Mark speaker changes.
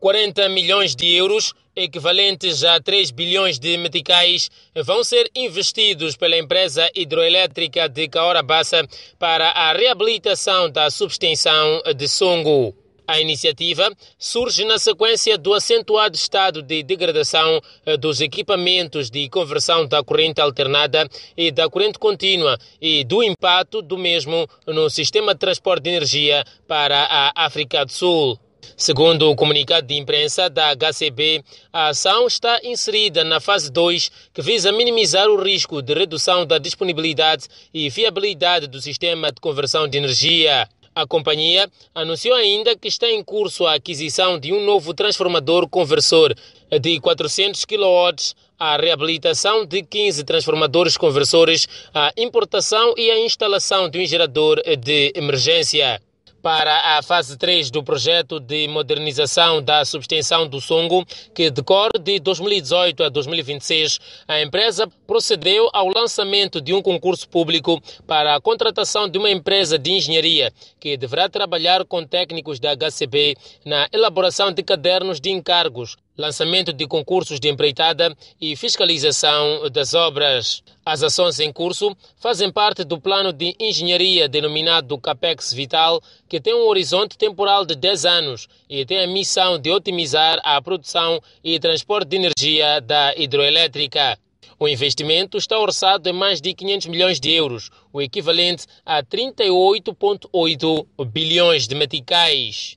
Speaker 1: 40 milhões de euros, equivalentes a 3 bilhões de meticais, vão ser investidos pela empresa hidroelétrica de Caorabassa para a reabilitação da substenção de Songo. A iniciativa surge na sequência do acentuado estado de degradação dos equipamentos de conversão da corrente alternada e da corrente contínua e do impacto do mesmo no sistema de transporte de energia para a África do Sul. Segundo o comunicado de imprensa da HCB, a ação está inserida na fase 2, que visa minimizar o risco de redução da disponibilidade e fiabilidade do sistema de conversão de energia. A companhia anunciou ainda que está em curso a aquisição de um novo transformador conversor de 400 kW, a reabilitação de 15 transformadores conversores, a importação e a instalação de um gerador de emergência para a fase 3 do projeto de modernização da substituição do Songo, que decorre de 2018 a 2026, a empresa procedeu ao lançamento de um concurso público para a contratação de uma empresa de engenharia que deverá trabalhar com técnicos da HCB na elaboração de cadernos de encargos lançamento de concursos de empreitada e fiscalização das obras. As ações em curso fazem parte do plano de engenharia denominado CAPEX Vital, que tem um horizonte temporal de 10 anos e tem a missão de otimizar a produção e transporte de energia da hidroelétrica. O investimento está orçado em mais de 500 milhões de euros, o equivalente a 38,8 bilhões de meticais.